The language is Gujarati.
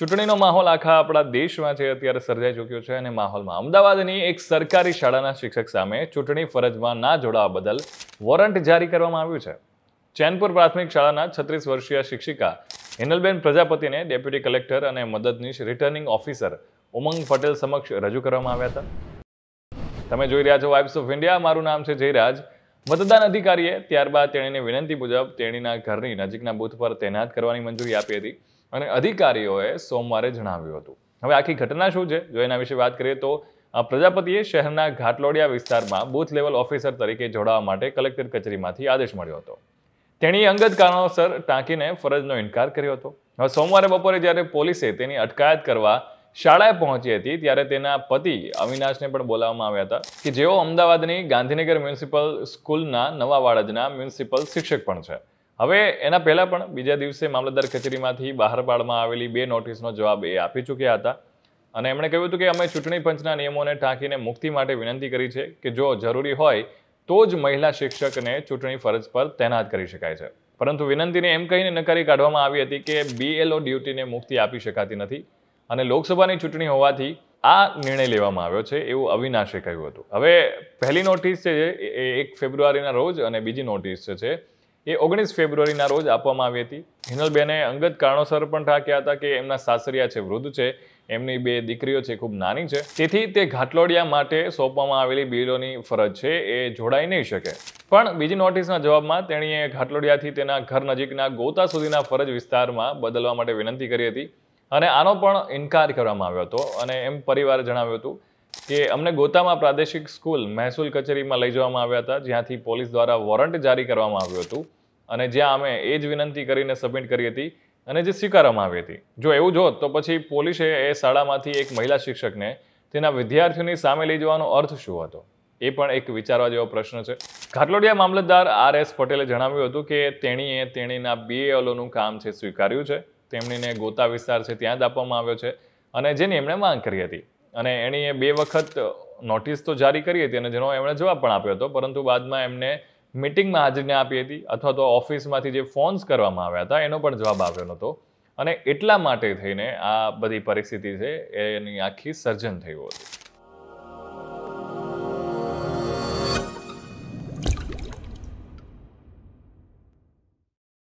ચૂંટણીનો માહોલ આખા આપણા દેશમાં છે અત્યારે સર્જાઈ ચૂક્યો છે અને માહોલમાં અમદાવાદની એક સરકારી શાળાના શિક્ષક સામે ચૂંટણી ફરજમાં ના જોડાવા બદલ વોરંટ જારી કરવામાં આવ્યું છે ચેનપુર પ્રાથમિક શાળાના છત્રીસ વર્ષીય શિક્ષિકા હિનલબેન પ્રજાપતિને ડેપ્યુટી કલેક્ટર અને મદદનીશ રિટર્નિંગ ઓફિસર ઉમંગ પટેલ સમક્ષ રજૂ કરવામાં આવ્યા હતા તમે જોઈ રહ્યા છો વાઇબ્સ ઓફ ઇન્ડિયા મારું નામ છે જયરાજ મતદાન અધિકારીએ ત્યારબાદ તેણીને વિનંતી મુજબ તેણીના ઘરની નજીકના બૂથ પર તૈનાત કરવાની મંજૂરી આપી હતી અને અધિકારીઓએ સોમવારે જણાવ્યું હતું હવે આખી ઘટના શું છે જો એના વિશે વાત કરીએ તો પ્રજાપતિએ શહેરના ઘાટલોડિયા વિસ્તારમાં બૂથ લેવલ ઓફિસર તરીકે જોડાવા માટે કલેક્ટર કચેરીમાંથી આદેશ મળ્યો હતો તેણી અંગત કારણોસર ટાંકીને ફરજનો ઇનકાર કર્યો હતો હવે સોમવારે બપોરે જ્યારે પોલીસે તેની અટકાયત કરવા શાળાએ પહોંચી હતી ત્યારે તેના પતિ અવિનાશને પણ બોલાવવામાં આવ્યા હતા કે જેઓ અમદાવાદની ગાંધીનગર મ્યુનિસિપલ સ્કૂલના નવા વાડજના મ્યુનિસિપલ શિક્ષક પણ છે હવે એના પહેલાં પણ બીજા દિવસે મામલતદાર કચેરીમાંથી બહાર પાડવામાં આવેલી બે નોટિસનો જવાબ એ આપી ચૂક્યા હતા અને એમણે કહ્યું હતું કે અમે ચૂંટણી પંચના નિયમોને ટાંકીને મુક્તિ માટે વિનંતી કરી છે કે જો જરૂરી હોય તો જ મહિલા શિક્ષકને ચૂંટણી ફરજ પર તૈનાત કરી શકાય છે પરંતુ વિનંતીને એમ કહીને નકારી કાઢવામાં આવી હતી કે બીએલઓ ડ્યુટીને મુક્તિ આપી શકાતી નથી અને લોકસભાની ચૂંટણી હોવાથી આ નિર્ણય લેવામાં આવ્યો છે એવું અવિનાશે કહ્યું હતું હવે પહેલી નોટિસ છે એ એક ફેબ્રુઆરીના રોજ અને બીજી નોટિસ છે એ ઓગણીસ ફેબ્રુઆરીના રોજ આપવામાં આવી હતી હિનલબેને અંગત કારણોસર પણ ઠાક્યા હતા કે એમના સાસરિયા છે વૃદ્ધ છે એમની બે દીકરીઓ છે ખૂબ નાની છે તેથી તે ઘાટલોડિયા માટે સોંપવામાં આવેલી બિલોની ફરજ છે એ જોડાઈ નહીં શકે પણ બીજી નોટિસના જવાબમાં તેણીએ ઘાટલોડિયાથી તેના ઘર નજીકના ગોતા સુધીના ફરજ વિસ્તારમાં બદલવા માટે વિનંતી કરી હતી અને આનો પણ ઇનકાર કરવામાં આવ્યો હતો અને એમ પરિવારે જણાવ્યું હતું કે અમને ગોતામાં પ્રાદેશિક સ્કૂલ મહેસૂલ કચેરીમાં લઈ જવામાં આવ્યા હતા જ્યાંથી પોલીસ દ્વારા વોરંટ જારી કરવામાં આવ્યું હતું અને જ્યાં અમે એ જ વિનંતી કરીને સબમિટ કરી હતી અને જે સ્વીકારવામાં આવી હતી જો એવું જોત તો પછી પોલીસે એ શાળામાંથી એક મહિલા શિક્ષકને તેના વિદ્યાર્થીઓની સામે લઈ જવાનો અર્થ શું હતો એ પણ એક વિચારવા જેવો પ્રશ્ન છે ઘાટલોડિયા મામલતદાર આર એસ પટેલે જણાવ્યું હતું કે તેણીએ તેણીના બીએલઓનું કામ છે સ્વીકાર્યું છે તેમણીને ગોતા વિસ્તાર છે ત્યાં જ આપવામાં આવ્યો છે અને જેની એમણે માંગ કરી હતી અને એણીએ બે વખત નોટિસ તો જારી કરી હતી અને જેનો એમણે જવાબ પણ આપ્યો હતો પરંતુ બાદમાં એમને મિટિંગમાં હાજરી આપી હતી અથવા તો ઓફિસમાંથી જે ફોન્સ કરવામાં આવ્યા હતા એનો પણ જવાબ આવ્યો નહોતો અને એટલા માટે થઈને આ બધી પરિસ્થિતિ છે એની આખી સર્જન થયું હતું